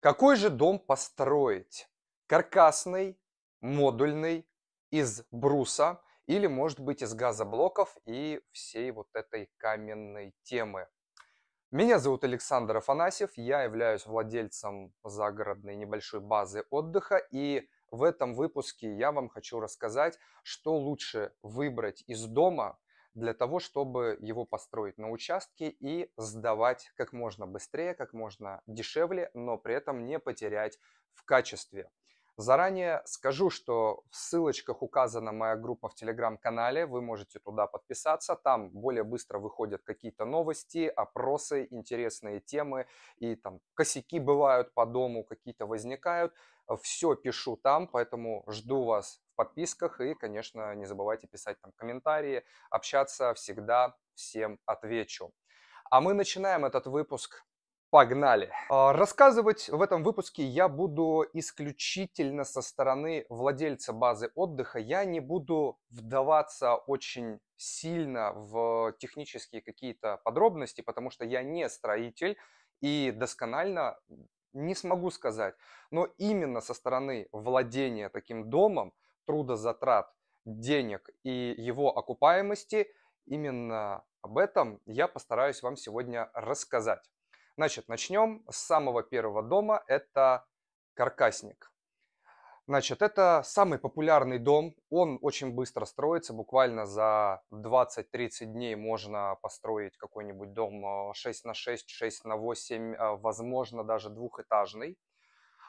Какой же дом построить? Каркасный, модульный, из бруса или, может быть, из газоблоков и всей вот этой каменной темы. Меня зовут Александр Афанасьев, я являюсь владельцем загородной небольшой базы отдыха и в этом выпуске я вам хочу рассказать, что лучше выбрать из дома – для того, чтобы его построить на участке и сдавать как можно быстрее, как можно дешевле, но при этом не потерять в качестве. Заранее скажу, что в ссылочках указана моя группа в телеграм-канале, вы можете туда подписаться, там более быстро выходят какие-то новости, опросы, интересные темы, и там косяки бывают по дому, какие-то возникают, все пишу там, поэтому жду вас подписках. И, конечно, не забывайте писать там комментарии, общаться всегда всем отвечу. А мы начинаем этот выпуск. Погнали! А, рассказывать в этом выпуске я буду исключительно со стороны владельца базы отдыха. Я не буду вдаваться очень сильно в технические какие-то подробности, потому что я не строитель и досконально не смогу сказать. Но именно со стороны владения таким домом трудозатрат денег и его окупаемости, именно об этом я постараюсь вам сегодня рассказать. Значит, начнем с самого первого дома, это каркасник. Значит, это самый популярный дом, он очень быстро строится, буквально за 20-30 дней можно построить какой-нибудь дом 6 э, на 6, 6 на 8, э, возможно даже двухэтажный.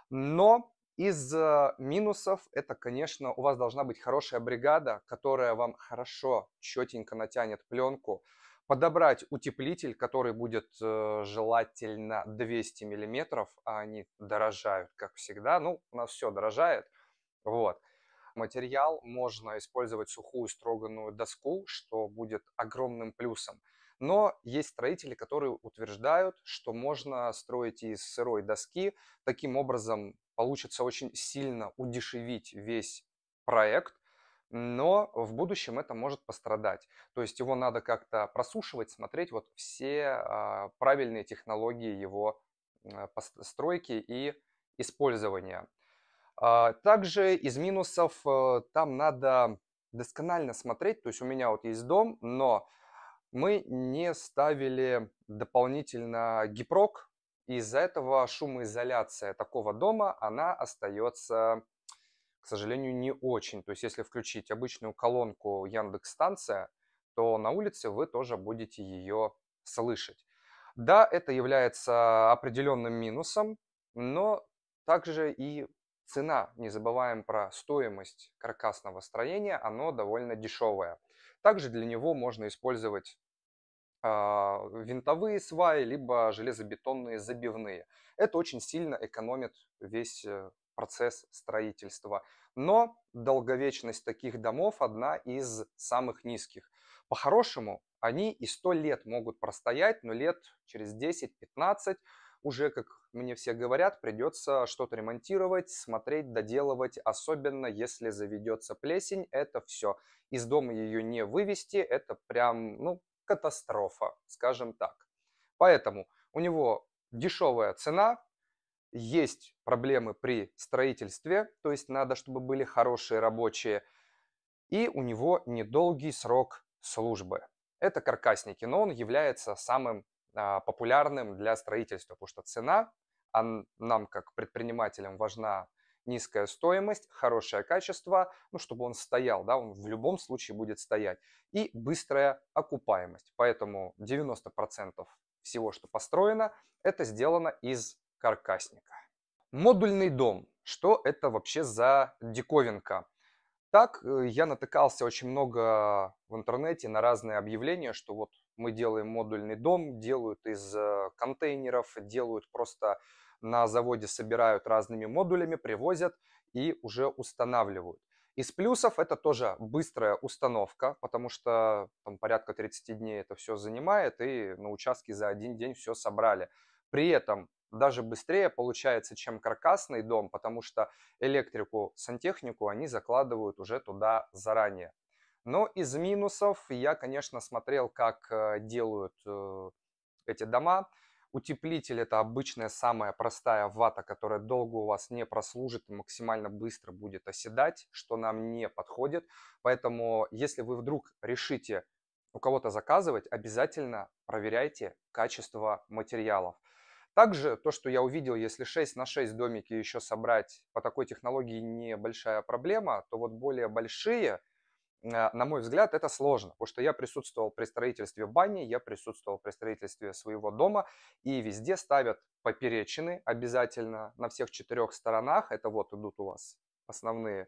Но из э, минусов это, конечно, у вас должна быть хорошая бригада, которая вам хорошо, четенько натянет пленку. Подобрать утеплитель, который будет э, желательно 200 мм, а они дорожают, как всегда. Ну, у нас все дорожает. Вот. Материал можно использовать сухую строганную доску, что будет огромным плюсом. Но есть строители, которые утверждают, что можно строить из сырой доски, таким образом получится очень сильно удешевить весь проект, но в будущем это может пострадать. То есть его надо как-то просушивать, смотреть вот все а, правильные технологии его а, постройки и использования. А, также из минусов э, там надо досконально смотреть, то есть у меня вот есть дом, но мы не ставили дополнительно гипрок, из-за этого шумоизоляция такого дома, она остается, к сожалению, не очень. То есть если включить обычную колонку Яндекс-станция, то на улице вы тоже будете ее слышать. Да, это является определенным минусом, но также и цена, не забываем про стоимость каркасного строения, оно довольно дешевое. Также для него можно использовать а, винтовые сваи, либо железобетонные забивные. Это очень сильно экономит весь э, процесс строительства. Но долговечность таких домов одна из самых низких. По-хорошему, они и 100 лет могут простоять, но лет через 10-15 уже, как мне все говорят, придется что-то ремонтировать, смотреть, доделывать, особенно если заведется плесень, это все. Из дома ее не вывести, это прям, ну, катастрофа, скажем так. Поэтому у него дешевая цена, есть проблемы при строительстве, то есть надо, чтобы были хорошие рабочие, и у него недолгий срок службы. Это каркасники, но он является самым а, популярным для строительства, потому что цена, а нам как предпринимателям важна низкая стоимость, хорошее качество, ну, чтобы он стоял, да, он в любом случае будет стоять, и быстрая окупаемость. Поэтому 90% всего, что построено, это сделано из каркасника. Модульный дом. Что это вообще за диковинка? Так, э, я натыкался очень много в интернете на разные объявления, что вот мы делаем модульный дом, делают из э, контейнеров, делают просто на заводе собирают разными модулями, привозят и уже устанавливают. Из плюсов это тоже быстрая установка, потому что там порядка 30 дней это все занимает, и на участке за один день все собрали. При этом даже быстрее получается, чем каркасный дом, потому что электрику, сантехнику они закладывают уже туда заранее. Но из минусов я, конечно, смотрел, как э, делают э, эти дома. Утеплитель это обычная самая простая вата, которая долго у вас не прослужит и максимально быстро будет оседать, что нам не подходит. Поэтому если вы вдруг решите у кого-то заказывать, обязательно проверяйте качество материалов. Также то, что я увидел, если 6 на 6 домики еще собрать по такой технологии небольшая проблема, то вот более большие Э, на мой взгляд, это сложно, потому что я присутствовал при строительстве бани, я присутствовал при строительстве своего дома, и везде ставят поперечины обязательно на всех четырех сторонах. Это вот идут у вас основные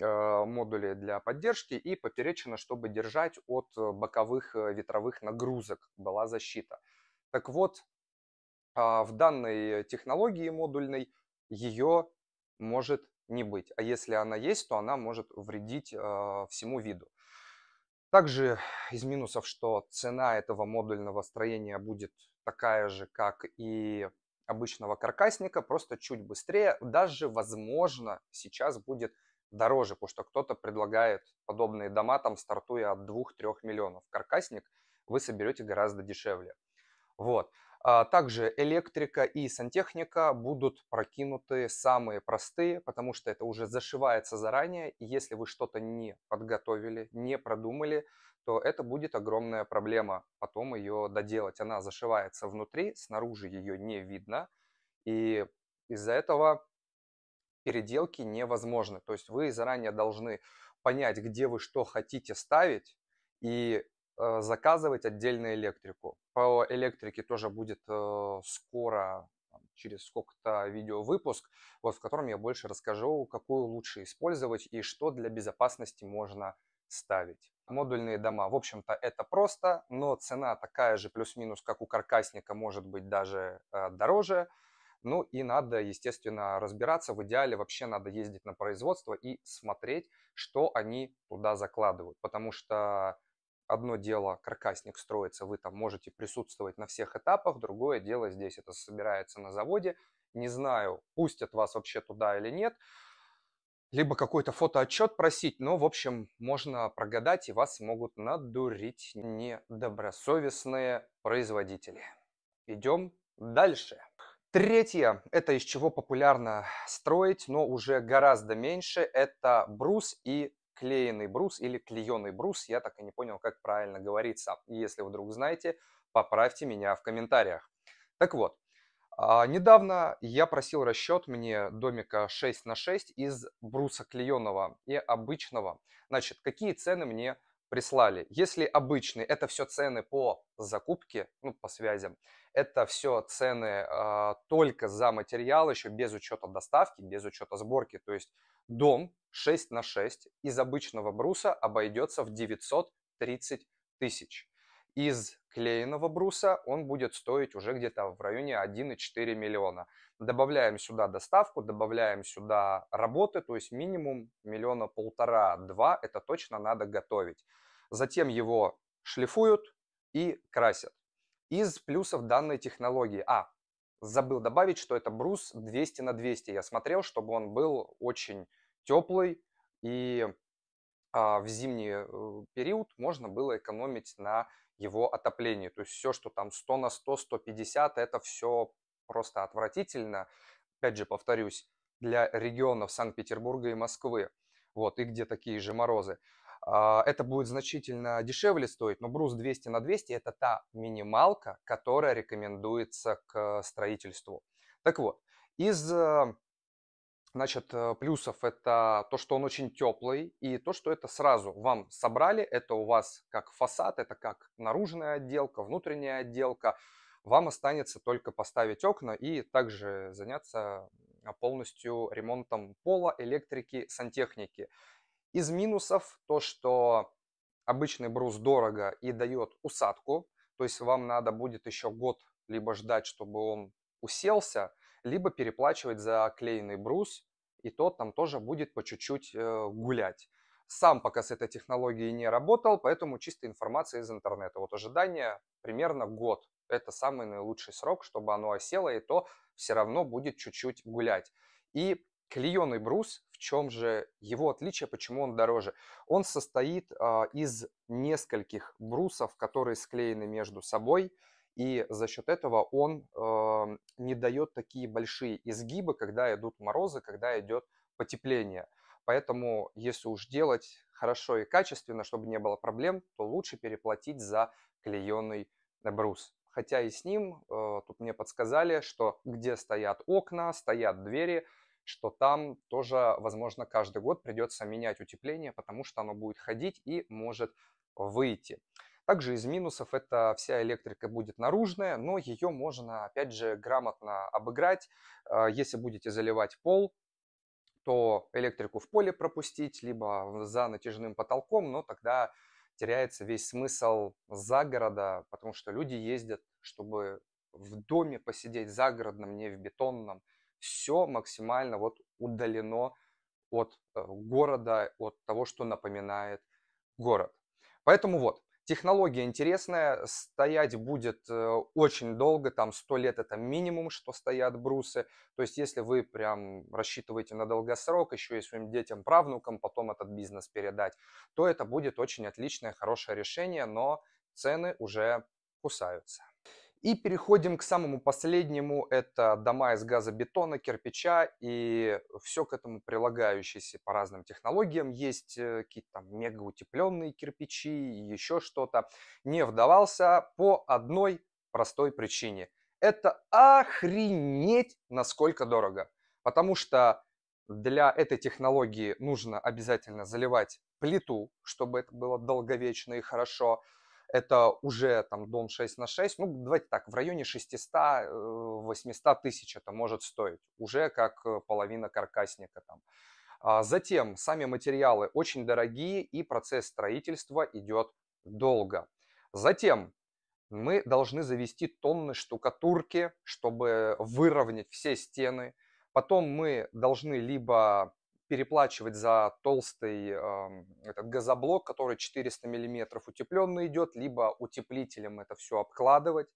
э, модули для поддержки и поперечина, чтобы держать от боковых э, ветровых нагрузок была защита. Так вот, а, в данной технологии модульной ее может не быть. А если она есть, то она может вредить э, всему виду. Также из минусов, что цена этого модульного строения будет такая же, как и обычного каркасника, просто чуть быстрее. Даже, возможно, сейчас будет дороже, потому что кто-то предлагает подобные дома, там стартуя от 2-3 миллионов. Каркасник вы соберете гораздо дешевле. Вот. А также электрика и сантехника будут прокинуты самые простые, потому что это уже зашивается заранее. И если вы что-то не подготовили, не продумали, то это будет огромная проблема потом ее доделать. Она зашивается внутри, снаружи ее не видно. И из-за этого переделки невозможны. То есть вы заранее должны понять, где вы что хотите ставить, и Э, заказывать отдельно электрику. По электрике тоже будет э, скоро через сколько-то видеовыпуск, вот в котором я больше расскажу, какую лучше использовать и что для безопасности можно ставить. Модульные дома, в общем-то, это просто, но цена такая же плюс-минус, как у каркасника, может быть даже э, дороже. Ну и надо, естественно, разбираться. В идеале вообще надо ездить на производство и смотреть, что они туда закладывают. Потому что одно дело каркасник строится, вы там можете присутствовать на всех этапах, другое дело здесь это собирается на заводе, не знаю, пустят вас вообще туда или нет, либо какой-то фотоотчет просить, но, в общем, можно прогадать, и вас могут надурить недобросовестные производители. Идем дальше. Третье, это из чего популярно строить, но уже гораздо меньше, это брус и клеенный брус или клееный брус, я так и не понял, как правильно говорится. Если вдруг знаете, поправьте меня в комментариях. Так вот, а, недавно я просил расчет мне домика 6 на 6 из бруса клееного и обычного. Значит, какие цены мне прислали. Если обычный это все цены по закупке, ну, по связям, это все цены э, только за материал, еще без учета доставки, без учета сборки. То есть дом 6 на 6 из обычного бруса обойдется в 930 тысяч. Из клееного бруса он будет стоить уже где-то в районе 1,4 миллиона. Добавляем сюда доставку, добавляем сюда работы, то есть минимум миллиона полтора-два это точно надо готовить затем его шлифуют и красят. Из плюсов данной технологии. А, забыл добавить, что это брус 200 на 200. Я смотрел, чтобы он был очень теплый и а, в зимний э, период можно было экономить на его отоплении. То есть все, что там 100 на 100, 150, это все просто отвратительно. Опять же, повторюсь, для регионов Санкт-Петербурга и Москвы. Вот, и где такие же морозы. А, это будет значительно дешевле стоить, но брус 200 на 200 – это та минималка, которая рекомендуется к строительству. Так вот, из э, значит, э, плюсов это то, что он очень теплый, и то, что это сразу вам собрали, это у вас как фасад, это как наружная отделка, внутренняя отделка. Вам останется только поставить окна и также заняться полностью ремонтом пола, электрики, сантехники. Из минусов то, что обычный брус дорого и дает усадку, то есть вам надо будет еще год либо ждать, чтобы он уселся, либо переплачивать за клеенный брус, и тот там тоже будет по чуть-чуть э, гулять. Сам пока с этой технологией не работал, поэтому чисто информация из интернета. Вот ожидание примерно год. Это самый наилучший срок, чтобы оно осело, и то все равно будет чуть-чуть гулять. И Клееный брус, в чем же его отличие, почему он дороже? Он состоит а, из нескольких брусов, которые склеены между собой, и за счет этого он а, не дает такие большие изгибы, когда идут морозы, когда идет потепление. Поэтому, если уж делать хорошо и качественно, чтобы не было проблем, то лучше переплатить за клееный брус. Хотя и с ним, э, тут мне подсказали, что где стоят окна, стоят двери – что там тоже, возможно, каждый год придется менять утепление, потому что оно будет ходить и может выйти. Также из минусов это вся электрика будет наружная, но ее можно, опять же, грамотно обыграть. Э, если будете заливать пол, то электрику в поле пропустить, либо за натяжным потолком, но тогда теряется весь смысл загорода, потому что люди ездят, чтобы в доме посидеть загородном, не в бетонном все максимально вот удалено от э, города, от того, что напоминает город. Поэтому вот, технология интересная, стоять будет э, очень долго, там 100 лет это минимум, что стоят брусы. То есть если вы прям рассчитываете на долгосрок, еще и своим детям, правнукам потом этот бизнес передать, то это будет очень отличное, хорошее решение, но цены уже кусаются. И переходим к самому последнему. Это дома из газобетона, кирпича и все к этому прилагающееся по разным технологиям. Есть э, какие-то там мегаутепленные кирпичи, и еще что-то. Не вдавался по одной простой причине. Это охренеть, насколько дорого. Потому что для этой технологии нужно обязательно заливать плиту, чтобы это было долговечно и хорошо это уже там дом 6 на 6, ну, давайте так, в районе 600-800 э, тысяч это может стоить, уже как э, половина каркасника там. А затем сами материалы очень дорогие и процесс строительства идет долго. Затем мы должны завести тонны штукатурки, чтобы выровнять все стены. Потом мы должны либо переплачивать за толстый э, этот газоблок, который 400 мм утепленный идет, либо утеплителем это все обкладывать.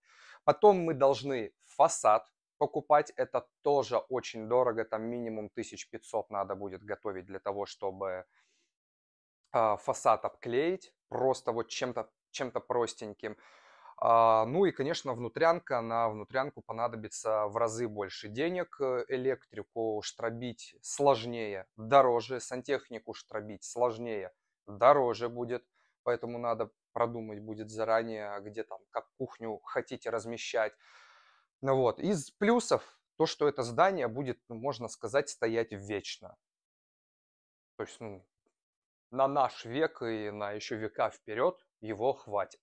Потом мы должны фасад покупать, это тоже очень дорого, там минимум 1500 надо будет готовить для того, чтобы э, фасад обклеить, просто вот чем-то чем, -то, чем -то простеньким. А, ну и, конечно, внутрянка. На внутрянку понадобится в разы больше денег. Э, электрику штробить сложнее, дороже. Сантехнику штробить сложнее, дороже будет. Поэтому надо продумать будет заранее, где там, как кухню хотите размещать. Ну вот. Из плюсов то, что это здание будет, ну, можно сказать, стоять вечно. То есть ну, на наш век и на еще века вперед его хватит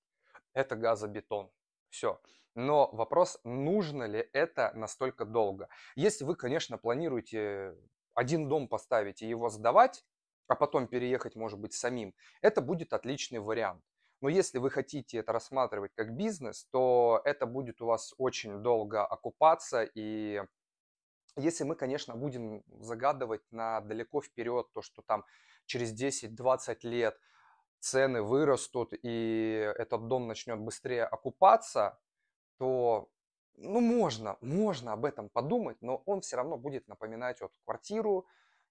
это газобетон. Все. Но вопрос, нужно ли это настолько долго. Если вы, конечно, планируете один дом поставить и его сдавать, а потом переехать, может быть, самим, это будет отличный вариант. Но если вы хотите это рассматривать как бизнес, то это будет у вас очень долго окупаться. И если мы, конечно, будем загадывать на далеко вперед то, что там через 10-20 лет – цены вырастут и этот дом начнет быстрее окупаться, то ну, можно, можно об этом подумать, но он все равно будет напоминать вот квартиру,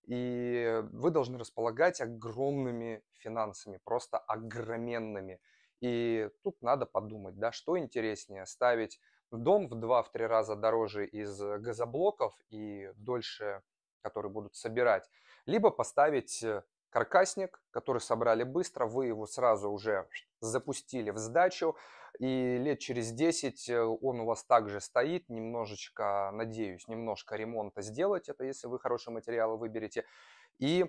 и вы должны располагать огромными финансами, просто огроменными. И тут надо подумать, да, что интереснее, ставить дом в 2-3 раза дороже из газоблоков и дольше, которые будут собирать, либо поставить э, каркасник, который собрали быстро, вы его сразу уже запустили в сдачу, и лет через 10 э, он у вас также стоит, немножечко, надеюсь, немножко ремонта сделать, это если вы хорошие материалы выберете, и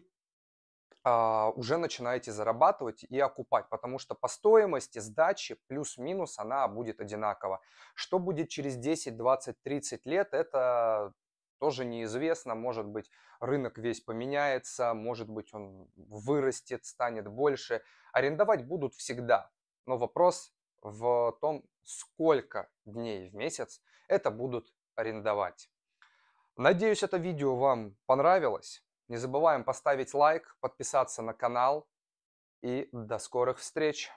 а, уже начинаете зарабатывать и окупать, потому что по стоимости сдачи плюс-минус она будет одинакова. Что будет через 10, 20, 30 лет, это тоже неизвестно. Может быть, рынок весь поменяется, может быть, он вырастет, станет больше. Арендовать будут всегда. Но вопрос в том, сколько дней в месяц это будут арендовать. Надеюсь, это видео вам понравилось. Не забываем поставить лайк, подписаться на канал. И до скорых встреч!